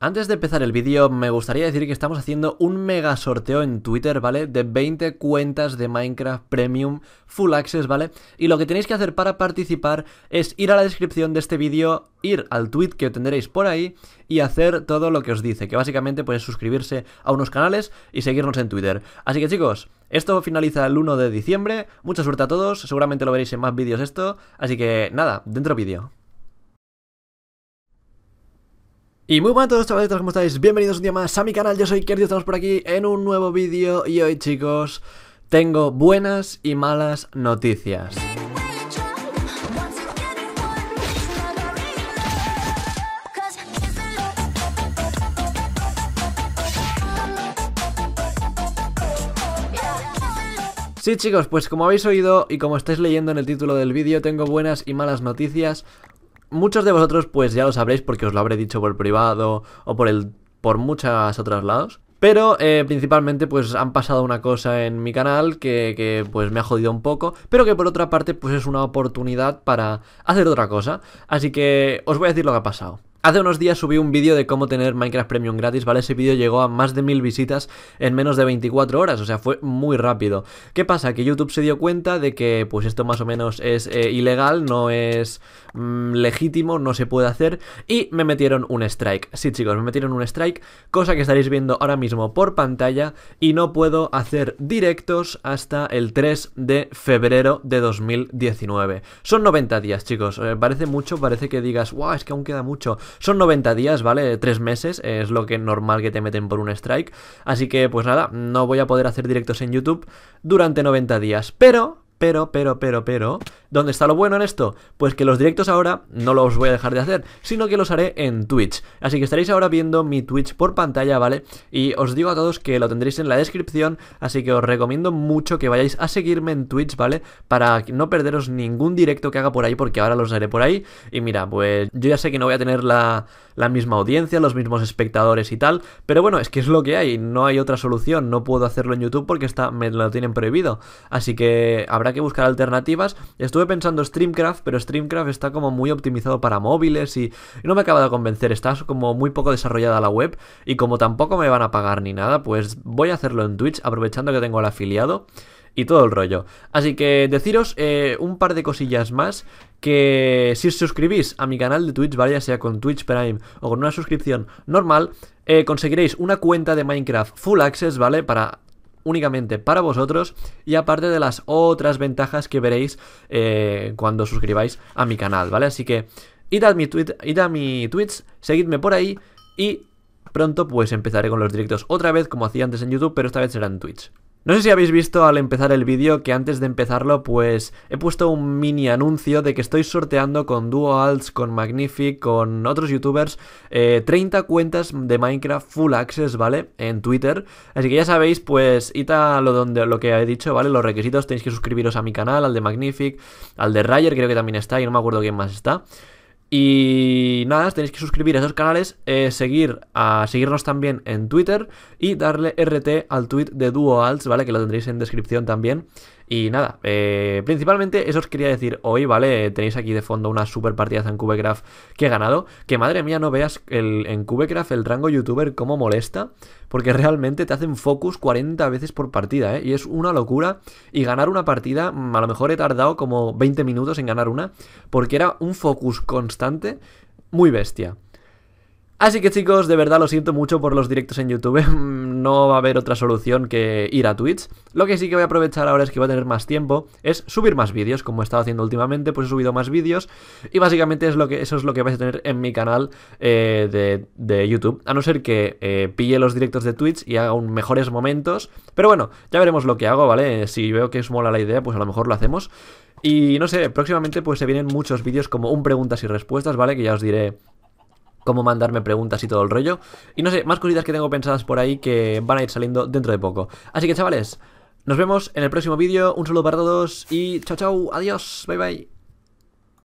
Antes de empezar el vídeo, me gustaría decir que estamos haciendo un mega sorteo en Twitter, ¿vale? De 20 cuentas de Minecraft Premium Full Access, ¿vale? Y lo que tenéis que hacer para participar es ir a la descripción de este vídeo, ir al tweet que tendréis por ahí y hacer todo lo que os dice, que básicamente puedes suscribirse a unos canales y seguirnos en Twitter. Así que chicos, esto finaliza el 1 de diciembre, mucha suerte a todos, seguramente lo veréis en más vídeos esto, así que nada, dentro vídeo. Y muy buenas a todos chavales, ¿cómo estáis? Bienvenidos un día más a mi canal, yo soy Kerdio, estamos por aquí en un nuevo vídeo y hoy chicos tengo buenas y malas noticias. Sí chicos, pues como habéis oído y como estáis leyendo en el título del vídeo, tengo buenas y malas noticias muchos de vosotros pues ya lo sabréis porque os lo habré dicho por privado o por el por muchas otras lados. Pero eh, principalmente pues han pasado una cosa en mi canal que, que, pues me ha jodido un poco, pero que por otra parte pues es una oportunidad para hacer otra cosa. Así que os voy a decir lo que ha pasado. Hace unos días subí un vídeo de cómo tener Minecraft Premium gratis, ¿vale? Ese vídeo llegó a más de mil visitas en menos de 24 horas, o sea, fue muy rápido. ¿Qué pasa? Que YouTube se dio cuenta de que pues esto más o menos es eh, ilegal, no es mm, legítimo, no se puede hacer y me metieron un strike. Sí, chicos, me metieron un strike, cosa que estaréis viendo ahora mismo por pantalla y no puedo hacer directos hasta el 3 de febrero de 2019. Son 90 días, chicos, eh, parece mucho, parece que digas, wow, es que aún queda mucho son 90 días, ¿vale? Tres meses eh, es lo que normal que te meten por un strike. Así que pues nada, no voy a poder hacer directos en YouTube durante 90 días. Pero, pero, pero, pero, pero, ¿dónde está lo bueno en esto? Pues que los directos ahora no los voy a dejar de hacer, sino que los haré en Twitch. Así que estaréis ahora viendo mi Twitch por pantalla, ¿vale? Y os digo a todos que lo tendréis en la descripción, así que os recomiendo mucho que vayáis a seguirme en Twitch, ¿vale? Para no perderos ningún directo que haga por ahí, porque ahora los haré por ahí. Y mira, pues yo ya sé que no voy a tener la, misma audiencia, los mismos espectadores y tal, pero bueno, es que es lo que hay, no hay otra solución, no puedo hacerlo en YouTube porque está, me lo tienen prohibido. Así que habrá que buscar alternativas. Estuve pensando Streamcraft, pero Streamcraft está como muy optimizado para móviles y no me acaba de convencer, está como muy poco desarrollada la web y como tampoco me van a pagar ni nada, pues voy a hacerlo en Twitch aprovechando que tengo el afiliado y todo el rollo. Así que deciros eh, un par de cosillas más que si os suscribís a mi canal de Twitch, vaya sea con Twitch Prime o con una suscripción normal, eh, conseguiréis una cuenta de Minecraft Full Access, ¿vale? Para únicamente para vosotros y aparte de las otras ventajas que veréis eh, cuando suscribáis a mi canal, ¿vale? Así que id a, mi tweet, id a mi tweets, seguidme por ahí y pronto pues empezaré con los directos otra vez como hacía antes en YouTube, pero esta vez será en Twitch no sé si habéis visto al empezar el vídeo que antes de empezarlo pues he puesto un mini anuncio de que estoy sorteando con Duo Alts, con Magnific, con otros youtubers 30 eh, cuentas de Minecraft Full Access, ¿vale? En Twitter. Así que ya sabéis pues ita lo, donde, lo que he dicho, ¿vale? Los requisitos tenéis que suscribiros a mi canal, al de Magnific, al de Rayer creo que también está y no me acuerdo quién más está. Y nada, tenéis que suscribir a esos canales, eh, seguir a seguirnos también en Twitter y darle RT al tweet de DuoAlts, ¿vale? Que lo tendréis en descripción también. Y nada, eh, principalmente eso os quería decir hoy, ¿vale? Tenéis aquí de fondo una super partidas en Cubecraft que he ganado. Que madre mía, no veas el, en Cubecraft el rango youtuber como molesta. Porque realmente te hacen focus 40 veces por partida, ¿eh? Y es una locura. Y ganar una partida, mm, a lo mejor he tardado como 20 minutos en ganar una. Porque era un focus constante muy bestia. Así que chicos, de verdad lo siento mucho por los directos en YouTube, mm, no va a haber otra solución que ir a Twitch. Lo que sí que voy a aprovechar ahora es que voy a tener más tiempo, es subir más vídeos, como he estado haciendo últimamente, pues he subido más vídeos y básicamente eso es lo que vais a tener en mi canal eh, de, YouTube, a no ser que eh, pille los directos de Twitch y haga un mejores momentos. Pero bueno, ya veremos lo que hago, ¿vale? Si veo que es mola la idea, pues a lo mejor lo hacemos. Y no sé, próximamente pues se vienen muchos vídeos como un preguntas y respuestas, ¿vale? Que ya os diré cómo mandarme preguntas y todo el rollo. Y no sé, más cositas que tengo pensadas por ahí que van a ir saliendo dentro de poco. Así que chavales, nos vemos en el próximo vídeo. Un saludo para todos y chao chao, adiós, bye bye.